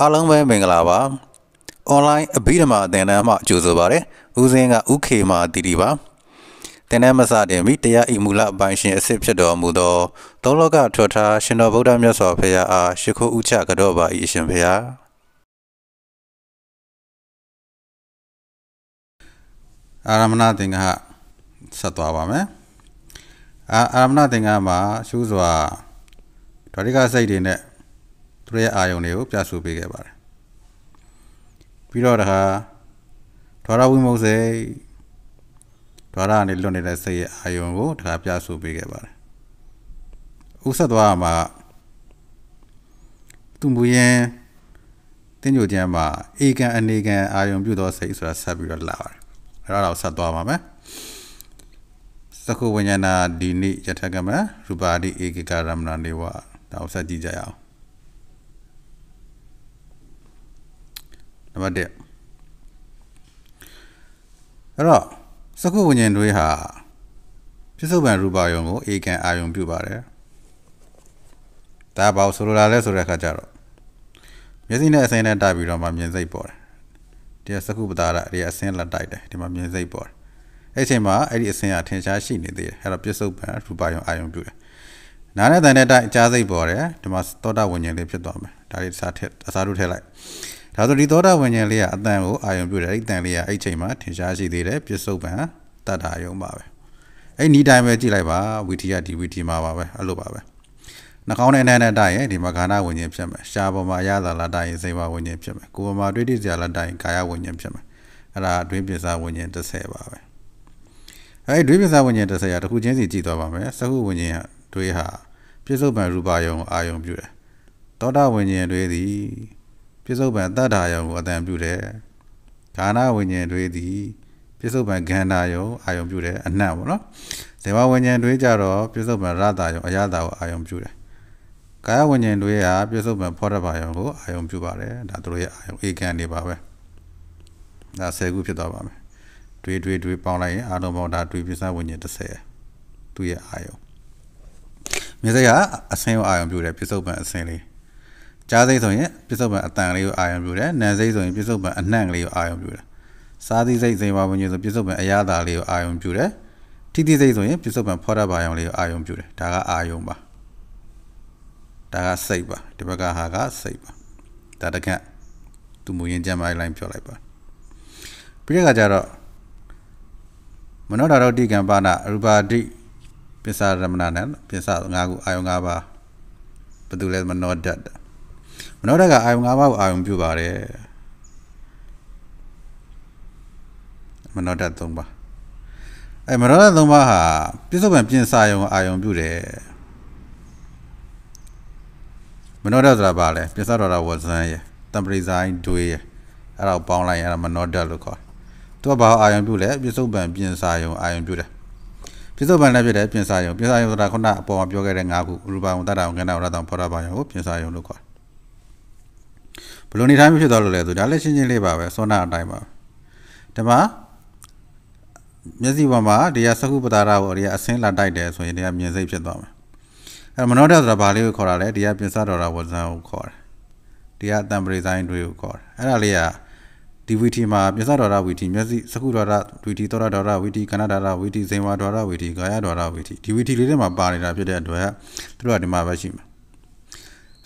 အားလုံးပဲမင်္ဂလာပါ။ online အဘိဓမ္မာသင်တန်းမှကြိုဆိုပါရစေ။ဦးစင်းကဥခေမာတီတီပါ။သင်တန်းမစတင်မီတရားဤမူလပိုင်ရှင်အစစ်ဖြစ်တော်မူသောသောလောကထွက်ထားရှင်တော်ဗုဒ္ဓမြတ်စွာဘုရားအားရှိခိုးဥချကတော့ပါ၏ရှင်ဘုရား။အာရမဏသင်္ဃဆက်သွားပါမယ်။အာရမဏသင်္ဃမှာရှုစွာဓာတိကစိတ်တွေနဲ့တို့ရဲ့အာယုံတွေကိုပြဆိုပေးခဲ့ပါတယ်ပြီးတော့ဒါဟာထွာရဝိမုတ်စေထွာရကနေလွတ်နေတဲ့စိတ်ရဲ့အာယုံကိုဒါပြဆိုပေးခဲ့ပါတယ်ဥဆက်သွားမှာသူမူရင်တင်းကြိုကျမ်းမှာအေကံအနေကံအာယုံပြုသောစိတ်ဆိုတာဆက်ပြီးတော့လာပါတယ်အဲ့ဒါတော့ဆက်သွားပါမယ်သကုဝိညာဏဒီနိယထကမရူပါတိဧကကရမဏနေဝဒါကိုဆက်ကြည့်ကြရအောင်နံပါတ်1အဲ့တော့စကုဝဉ္ဇဉ်တွေဟာပြစ္ဆုတ်ပံရူပါယုံကို အေကံအာယုံပြုပါတယ်ဒါပေါ့ဆိုလိုတာလဲဆိုတဲ့အခါကျတော့မျက်စိနဲ့အစိမ်းနဲ့တိုက်ပြီးတော့မှမြင်စိတ်ပေါ်တယ်ဒီကစကုပတာရဒီကအစင်းလက်တိုက်တယ်ဒီမှာမြင်စိတ်ပေါ်တယ်အဲ့ချိန်မှာအဲ့ဒီအစင်းကထင်ရှားရှိနေသေးတယ်အဲ့တော့ပြစ္ဆုတ်ပံရူပါယုံအာယုံပြုတယ်နားနဲ့တန်နဲ့တိုက်အကြားစိတ်ပေါ်တယ်ဒီမှာသောတာဝဉ္ဉေလေးဖြစ်သွားမယ်ဒါလေးအစားထက်အစားတို့ထည့်လိုက်ဒါဆိုဒီသောတာဝဉ္ဉဏ်လေးကအတန်ကိုအာယုံပြုတယ်အဲ့အတန်လေးကအဲ့ချိန်မှာထင်ရှားရှိသေးတယ်ပြစ္ဆုတ်ပံတတ္တာယုံပါပဲအဲ့ဒီတိုင်းပဲကြည့်လိုက်ပါဝီထီယဒီဝီထီမှာပါပဲအဲ့လိုပါပဲနှာခေါင်းနဲ့နှာနဲ့တိုက်ရင်ဒီမှာခန္ဓာဝဉ္ဉဏ်ဖြစ်မယ်ရှားပေါ်မှာရတာလားတိုက်ရင်စိတ်ဝဝဉ္ဉဏ်ဖြစ်မယ်ကိုယ်ပေါ်မှာတွေ့တိစရာလားတိုက်ရင်ကာယဝဉ္ဉဏ်ဖြစ်မယ်အဲ့ဒါအတွင်းပစ္စဝဉ္ဉဏ်30ပါပဲအဲ့ဒီဒွေပစ္စဝဉ္ဉဏ်30ရာတစ်ခုချင်းစီကြည့်သွားပါမယ်စဟုဝဉ္ဉဏ်ဒွေဟာပြစ္ဆုတ်ပံရူပါယုံအာယုံပြုတယ်သောတာဝဉ္ဉဏ်တွေသည်ပြစ္ဆုတ်ပံတတ္တာယုံကိုအတန်ပြုတယ်ခန္ဓာဝိညာဉ်တွေသည်ပြစ္ဆုတ်ပံခန္ဓာယုံအာယုံပြုတယ်အနှံ့ပေါ့နော်ဇေဝဝိညာဉ်တွေကြတော့ပြစ္ဆုတ်ပံရတာယုံအရတာကိုအာယုံပြုတယ်ကာယဝိညာဉ်တွေဟာပြစ္ဆုတ်ပံဖောရပါယုံကိုအာယုံပြုပါတယ်ဒါတို့ရဲ့အာယုံအေကန်နေပါပဲဒါ၁၀ခုဖြစ်သွားပါမယ်တွေးတွေးတွေးပေါင်းလိုက်ရင်အာလုံးပေါင်းဒါတွေးပြစ္ဆဝိညာဉ်30သူ့ရဲ့အာယုံမြေစရာအစင်းရောအာယုံပြုတယ်ပြစ္ဆုတ်ပံအစင်းလေးကြားစိတ်ဆိုရင်ပြစ္ဆုတ်ပံအတန်လေးကိုအာရုံပြုတယ်နံစိတ်ဆိုရင်ပြစ္ဆုတ်ပံအနှံ့ကလေးကိုအာရုံပြုတယ်စားသီးစိတ်ဇိမ်ပါဝင်ကြီးဆိုပြစ္ဆုတ်ပံအရသာလေးကိုအာရုံပြုတယ်ထိတိစိတ်ဆိုရင်ပြစ္ဆုတ်ပံဖော်တတ်ပါရုံလေးကိုအာရုံပြုတယ်ဒါကအာရုံပါဒါကစိတ်ပါဒီဘက်ကဟာကစိတ်ပါဒါတခက်သူမူရင်းကြမ်းမိုင်းလိုင်းပြောလိုက်ပါပြီးတဲ့အခါကျတော့မနောဓာတော်တိကံပါဏရူပါတိပစ္စရမဏနဲ့ပစ္စ၅ခုအာယုံ၅ပါးဘယ်သူလဲမနောဓာတ်မနောဓာတ်ကအာယုံ၅ပါးကိုအာယုံပြုပါတယ်မနောဓာတ်၃ပါးအဲမနောဓာတ်၃ပါးဟာပြစ္ဆုတ်ပံပြင်စာယုံအာယုံပြုတယ်မနောဓာတ်ဆိုတာဘာလဲပြစ္ဆတော်တာဝဇန်ရတံပရိဇိုင်းတွေးရအဲ့ဒါပေါင်းလိုက်ရင်အဲ့ဒါမနောဓာတ်လို့ခေါ်တယ်သူကဘာအာယုံပြုလဲပြစ္ဆုတ်ပံပြင်စာယုံအာယုံပြုတယ်ပြစ္ဆုတ်ပံလည်းဖြစ်တယ်ပြင်စာယုံပြင်စာယုံဆိုတာခုနအပေါ်မှာပြောခဲ့တဲ့၅ခုရူပါယုံတတ္တယုံကဏ္ဍဝရတံဖောရပါယုံကိုပြင်စာယုံလို့ခေါ်တယ်ဘလို့နေထိုင်မျိုးဖြစ်သွားလို့လဲဆိုဒါလည်းရှင်းရှင်းလေးပါပဲစောနာအတိုင်းပါဒီမှာမျက်စိပေါ်မှာတရားစကုပတာရကိုတရားအစင်းလာတိုက်တယ်ဆိုရင်တရားမြင်စိတ်ဖြစ်သွားမယ်အဲမနောတဆိုတာဘာလေးကိုခေါ်တာလဲတရားပြင်ဆတော်တာဝဇန်ကိုခေါ်တယ်တရားအတံပရိဆိုင်တွေကိုခေါ်တယ်အဲ့ဒါလေးကဒီဝီတီမှာပြစ္ဆဒေါရဝီတီမျက်စိစကုဒေါရဝီတီသောရဒေါရဝီတီကဏ္ဍဒေါရဝီတီဇင်ဝါဒေါရဝီတီကာယဒေါရဝီတီဒီဝီတီလေးတွေမှာပါနေတာဖြစ်တဲ့အတွက်သူတို့ကဒီမှာပဲရှိမှာ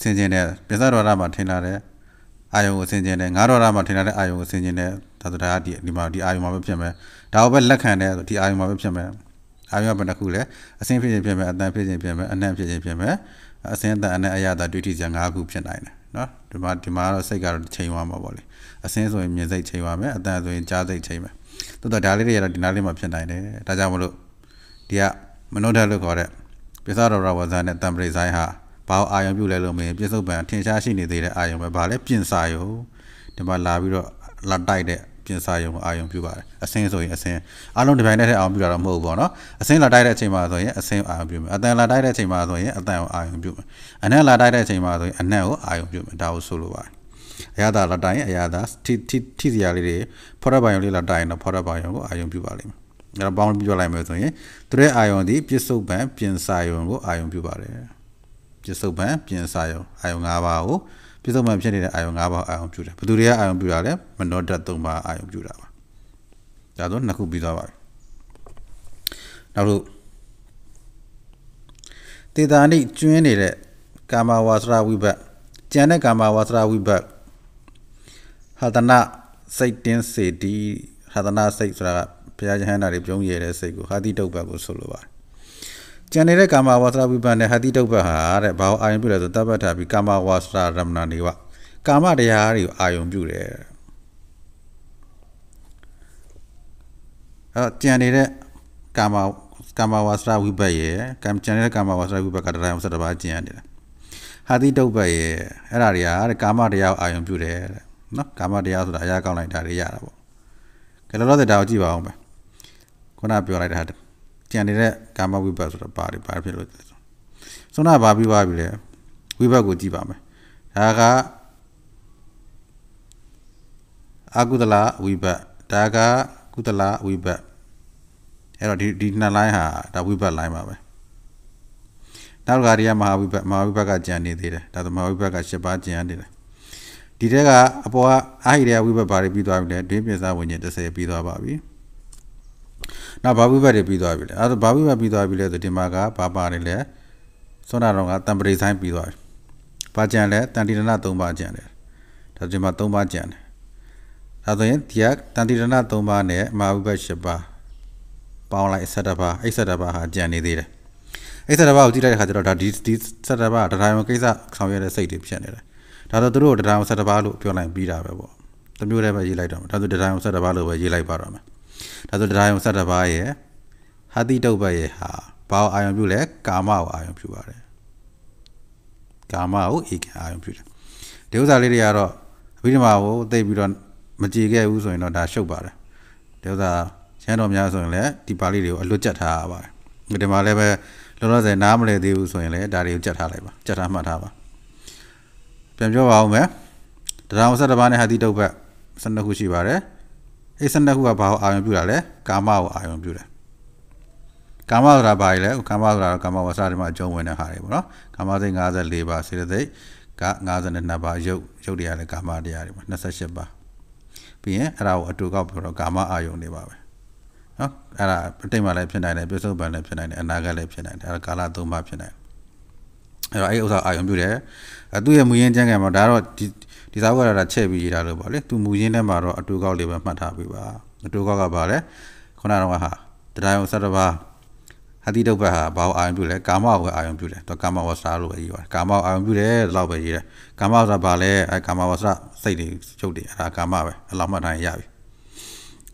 ဆင်ခြင်တဲ့ပြစ္ဆဒေါရမှာထင်လာတဲ့အာယုံကိုဆင်ခြင်တယ်ငါတော်တာမှာထင်တဲ့အာယုံကိုဆင်ခြင်တယ်ဒါဆိုဒါကဒီဒီမှာဒီအာယုံမှာပဲဖြစ်မယ်ဒါကိုပဲလက်ခံတယ်ဆိုဒီအာယုံမှာပဲဖြစ်မယ်အာယုံကဘယ်နှခုလဲအစင်းဖြစ်ခြင်းဖြစ်မယ်အတန်ဖြစ်ခြင်းဖြစ်မယ်အနံ့ဖြစ်ခြင်းဖြစ်မယ်အစင်းအတန်အနံ့အရသာတွေ့ထိစရာ၅ခုဖြစ်နိုင်တယ်နော်ဒီမှာဒီမှာတော့စိတ်ကတော့ချိန်သွားမှာပေါ့လေအစင်းဆိုရင်မြင်စိတ်ချိန်သွားမယ်အတန်ဆိုရင်ကြားစိတ်ချိန်မယ်တော်တော်ဒါလေးတွေကတော့ဒီနားလေးမှာဖြစ်နိုင်တယ်ဒါကြောင့်မလို့ဒီကမနောဓာတ်လို့ခေါ်တဲ့ပိဿာတော်ရဝဇာနဲ့တံပရိဇိုင်းဟာဘာအာယုံပြုလဲလို့မင်းပြစ္ဆုတ်ပံထင်ရှားရှိနေသေးတဲ့အာယုံပဲဘာလဲပြင်စာယုံဒီမှာလာပြီးတော့လာတိုက်တဲ့ပြင်စာယုံကိုအာယုံပြုပါတယ်အစင်းဆိုရင်အစင်းအားလုံးဒီပိုင်းတဲ့အောင်ပြုတာတော့မဟုတ်ဘူးပေါ့နော်အစင်းလာတိုက်တဲ့အချိန်မှာဆိုရင်အစင်းအာယုံပြုမယ်အတန်လာတိုက်တဲ့အချိန်မှာဆိုရင်အတန်ကိုအာယုံပြုမယ်အနက်လာတိုက်တဲ့အချိန်မှာဆိုရင်အနက်ကိုအာယုံပြုမယ်ဒါကိုဆိုလိုပါတယ်အရာသာလာတိုင်းအရာသာထိထိထိစရာလေးတွေဖော်ရပါယုံလေးလာတိုင်းတော့ဖော်ရပါယုံကိုအာယုံပြုပါလိမ့်မယ်အဲ့တော့ပေါင်းပြီးပြောလိုက်မယ်ဆိုရင်သူရဲ့အာယုံဒီပြစ္ဆုတ်ပံပြင်စာယုံကိုအာယုံပြုပါတယ်ပြစ္ဆုတ်ပံပြင်စာယုံအာယုံ၅ပါးကိုပြစ္ဆုတ်ပံဖြစ်နေတဲ့အာယုံ၅ပါးအာယုံပြုတယ်ဘယ်သူတွေကအာယုံပြုတာလဲမနောဓာတ်၃ပါးအာယုံပြုတာပါဒါဆိုနှစ်ခုပြီးသွားပါပြီနောက်လို့တေတာနိကျွင်းနေတဲ့ကာမဝါစရဝိဘတ်ကျန်တဲ့ကာမဝါစရဝိဘတ်ဟာတနာစိတ်တင်းစေတီဟာတနာစိတ်ဆိုတာကဘုရားရှင်ဟန္တာတွေပြုံးရတဲ့စိတ်ကိုဟာတိတုတ်ဘတ်ကိုဆိုလိုပါတယ်ကျန်နေတဲ့ကာမဝါစရာဝိပန်နဲ့ဟာတိတုပ္ပဟာတဲ့ဘာကိုအာယုံပြုလဲဆိုတပ်ပတ်ထားပြီးကာမဝါစရာရမဏနေဝကာမတရားတွေကိုအာယုံပြုတယ်အဲကျန်နေတဲ့ကာမကာမဝါစရာဝိပတ်ရဲ့ကံကျန်နေတဲ့ကာမဝါစရာဝိပတ်ကတရားအောင်ဆက်တပါကျန်နေတာဟာတိတုပ္ပရဲ့အဲ့ဒါတွေကတဲ့ကာမတရားကိုအာယုံပြုတယ်တဲ့နော်ကာမတရားဆိုတာအရာကောင်းလိုက်တာတွေရတာပေါ့ကဲလောလောဆယ်ဒါကိုကြည့်ပါအောင်ပဲခုနပြောလိုက်တာကျန်နေတဲ့ကာမဝိဘတ်ဆိုတာပါတယ်ဘာဖြစ်လို့လဲဆိုစွန်းနာဘာပြီးပါပြီလဲဝိဘတ်ကိုကြည့်ပါမယ်ဒါကအကုသလဝိဘတ်ဒါကကုသလဝိဘတ်အဲ့တော့ဒီဒီနှစ် line ဟာဒါဝိဘတ် line ပါပဲနောက်ကတည်းကမဟာဝိဘတ်မဟာဝိဘတ်ကကြံနေသေးတယ်ဒါဆိုမဟာဝိဘတ်က၈ပါးကြံနေတယ်ဒီတဲကအပေါ်ကအာဟိရယဝိဘတ်ဘာတွေပြီးသွားပြီလဲဒွေးပြစာဝิญဉ်30ပြီးသွားပါပြီနောက်ဘာဘုဘတ်တွေပြီးသွားပြီလေအဲ့ဒါဘာဘုဘတ်ပြီးသွားပြီလဲဆိုဒီမှာကဘာပါတယ်လဲစွမ်းနာတော်ကတံပရိဆိုင်ပြီးသွားပြီဘာကြံလဲတန်တိရဏ၃ပါးကြံတယ်ဒါဒီမှာ၃ပါးကြံတယ်ဒါဆိုရင်ဒီကတန်တိရဏ၃ပါးနဲ့မဟာဘုဘတ်၈ပါးပေါင်းလိုက်71ပါးအဲ့71ပါးဟာကြံနေသေးတယ်အဲ့71ပါးကိုကြည့်လိုက်တဲ့ခါကျတော့ဒါဒီဒီ71ပါးတရားဝင်ကိစ္စဆောင်ရွက်တဲ့စိတ်တွေဖြစ်နေတယ်ဒါဆိုသူတို့တရားဝင်71ပါးလို့ပြောလိုက်ပြီးတာပဲပေါ့တမျိုးတည်းပဲရေးလိုက်တော့မှာဒါဆိုတရားဝင်71ပါးလို့ပဲရေးလိုက်ပါတော့မှာဒါဆိုတရားယုံ၁၁ပါးရဲ့ဟာတိတုပ္ပတ်ရဲ့ဟာဘာကိုအာယုံပြုလဲကာမကိုအာယုံပြုပါတယ်ကာမကိုဧကအာယုံပြုတယ်ဒီဥစ္စာလေးတွေကတော့အဘိဓမ္မာကိုသိပြီးတော့မကြည်ခဲ့ဘူးဆိုရင်တော့ဒါရှုပ်ပါတယ်ဒီဥစ္စာရဟန်းတော်များဆိုရင်လည်းဒီပါဠိတွေကိုအလွတ်ကျက်ထားရပါတယ်ဒီမှာလည်းပဲလောလောဆယ်နားမလည်သေးဘူးဆိုရင်လည်းဒါတွေကိုကျက်ထားလိုက်ပါကျက်ထားမှတ်ထားပါပြန်ပြောပါဦးမယ်တရား၁၁ပါးနဲ့ဟာတိတုပ္ပတ်၁၂ခုရှိပါတယ်အဲ့စနှစ်ခုကဘာကိုအာရုံပြုတာလဲကာမကိုအာရုံပြုတယ်ကာမဆိုတာဘာကြီးလဲကာမဆိုတာကာမဝါစာတွေမှာအကျုံးဝင်တဲ့ဟာတွေပေါ့နော်ကာမစိတ်54ပါစေတသိက်က52ပါရုပ်ရုပ်တရားလည်းကာမတရားတွေပေါ့28ပါပြီးရင်အဲ့ဒါကိုအတူကောက်ပြောတော့ကာမအာယုန်တွေပါပဲနော်အဲ့ဒါအတိတ်မှာလည်းဖြစ်နိုင်တယ်ပြစ္ဆုတ်ပံလည်းဖြစ်နိုင်တယ်အနာဂတ်လည်းဖြစ်နိုင်တယ်အဲ့ဒါကာလသုံးပါဖြစ်နိုင်တယ်အဲ့တော့အဲ့ဥစ္စာအာယုံပြုတယ်သူ့ရဲ့မူရင်းကျမ်းကံမှာဒါတော့ဒီဒီစာအုပ်ကတော့ဒါချက်ပြီးရေးထားလို့ပေါ့လေသူမူရင်းထဲမှာတော့အတူကောက်လေးပဲမှတ်ထားပြီးပါအတူကောက်ကပါလေခုနကတော့ဟာတရားယုံ၁၁ပါးဟာတိဒုပ္ပဟာဘာအာယုံပြုလဲကာမဝေအာယုံပြုလဲသူကာမဝဆရာလို့ပဲရေးပါတယ်ကာမအာယုံပြုတယ်လောက်ပဲရေးတယ်ကာမဝဆရာဘာလဲအဲကာမဝဆရာစိတ်တွေချုပ်တယ်အဲဒါကာမပဲအလောက်မှတ်တိုင်းရပြီ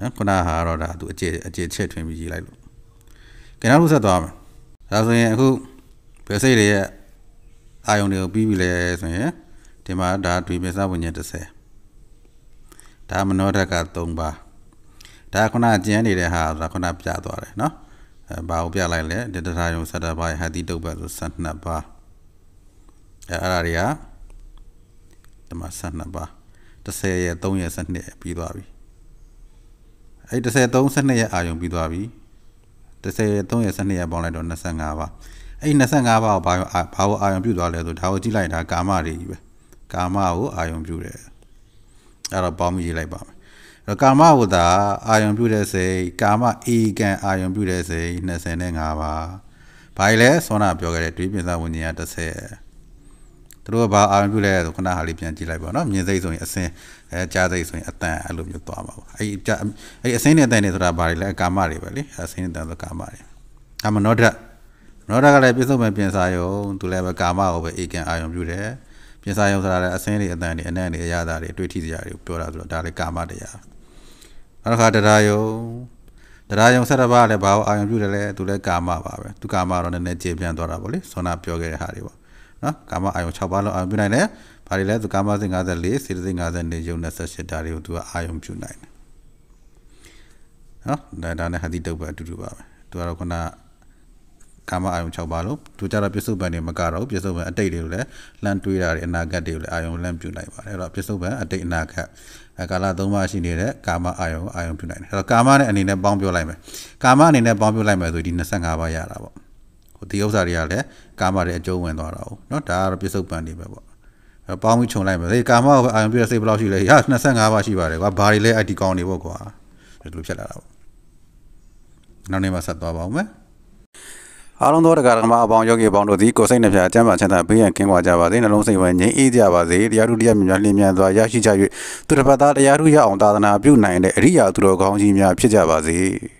နော်ခုနဟာတော့ဒါသူအကျေအကျေချက်ထွင်ပြီးရေးလိုက်လို့ကဲနောက်လို့ဆက်သွားမယ်ဒါဆိုရင်အခုဘယ်စိတ်တွေရဲ့အာယုံတွေကိုပြီးပြီလဲဆိုရင်ဒီမှာဒါဒွေပစ္စဝိညာဉ်30ဒါမနောဓက3ပါဒါခုနကျင်းနေတဲ့ဟာဆိုတာခုနပြသွားတယ်နော်အဲဘာကိုပြလိုက်လဲဒေတထာယုံ7ပါးဟာတိတုပ်ပတ်ဆို12ပါအဲအဲ့ဒါတွေကဒီမှာ12ပါ30ရဲ့3ရဲ့12ပြီးသွားပြီအဲ့30 32ရဲ့အာယုံပြီးသွားပြီ30ရဲ့3ရဲ့12ရဲ့ပေါင်းလိုက်တော့25ပါအဲ့25ပါကိုဘာဘာကိုအာယုံပြုသွားလဲဆိုဒါကိုကြည့်လိုက်တာကာမတွေကြီးပဲကာမကိုအာယုံပြုတယ်အဲ့တော့ပေါင်းရေးလိုက်ပါမယ်အဲ့တော့ကာမဝတ္တာအာယုံပြုတဲ့စိတ်ကာမအေကံအာယုံပြုတဲ့စိတ်25ပါဘာလဲဆောနာပြောခဲ့တဲ့တွေးပြင်စားဝိညာဉ်က30သူတို့ကဘာအာရုံပြုလဲဆိုခဏဟာလေးပြန်ကြည့်လိုက်ပါနော်မြင်စိတ်ဆိုရင်အစင်းအဲကြားစိတ်ဆိုရင်အတန်အဲ့လိုမျိုးသွားပါဘူးအဲ့အဲ့အစင်းနဲ့အတန်နဲ့ဆိုတာဘာတွေလဲကာမတွေပဲလေအစင်းနဲ့အတန်ဆိုကာမတွေအမနောဒ္ဒနောဒ္ဒကလည်းပြစ္ဆုတ်မဲ့ပြင်စားယုံသူလည်းပဲကာမကိုပဲအေကံအာရုံပြုတယ်ပြင်စာရုံဆိုတာလည်းအစင်းတွေအတန်တွေအနံ့တွေအရသာတွေတွေ့ထိစရာတွေပြောတာဆိုတော့ဒါလည်းကာမတရားနောက်တစ်ခါတရားယုံတရားယုံဆက်တပါးလည်းဘာလို့အာရုံပြုတယ်လဲသူလည်းကာမပါပဲသူကာမတော့နည်းနည်းခြေပြန်သွားတာပေါ့လေဆောနာပြောခဲ့တဲ့ဟာတွေပေါ့နော်ကာမအာယုံ6ပါးလုံးအာယုံပြုနိုင်တယ်ဘာတွေလဲသူကာမစဉ်54စေတသိက်54ယုံ28ဒါတွေကိုသူကအာယုံပြုနိုင်တယ်နော်ဒါဒါနဲ့ဟာဒီတုပ်ပဲအတူတူပါပဲသူကတော့ခုနကကာမအာယုံ6ပါးလို့သူကြတော့ပြစ္ဆုတ်ပံတွေမကတော့ပြစ္ဆုတ်ပံအတိတ်တွေကိုလည်းလှမ်းတွေးတာတွေအနာဂတ်တွေကိုလည်းအာယုံလှမ်းပြုနိုင်ပါတယ်အဲ့တော့ပြစ္ဆုတ်ပံအတိတ်အနာဂတ်ကာလ၃ပါးရှိနေတဲ့ကာမအာယုံအာယုံပြုနိုင်တယ်အဲ့တော့ကာမနဲ့အနေနဲ့ပေါင်းပြောလိုက်မယ်ကာမအနေနဲ့ပေါင်းပြောလိုက်မယ်ဆိုဒီ25ပါးရတာပေါ့ဟိုဒီဥစ္စာတွေကလည်းကာမတွေအကျုံးဝင်သွားတာဟုတ်เนาะဒါကတော့ပြစ္ဆုတ်ပံတွေပဲပေါ့ပေါင်းပြီးခြုံလိုက်မယ်ဒီကာမကိုအာယုံပြည့်စိတ်ဘယ်လောက်ရှိလဲရ25ပါးရှိပါတယ်ကွာဘာတွေလဲအတီကောင်းနေပေါ့ကွာဒီလိုဖြစ်လာတာပေါ့နောက်နေ့မှာဆက်သွားပါဦးမယ်အားလုံးသောတရားဓမ္မအပေါင်းယောဂီအပေါင်းတို့သည်ကိုယ်စိတ်နှဖျားကျမ်းမာချမ်းသာဘေးရန်ကင်းဝကြပါစေနှလုံးစိတ်ဝမ်းငြိမ်းအေးကြပါစေတရားထုတရားမြများလင်းမြန်စွာရရှိကြ၍သူတစ်ပါးသားတရားထုရအောင်သာသနာပြုနိုင်တဲ့အရိယာသူတော်ကောင်းကြီးများဖြစ်ကြပါစေ။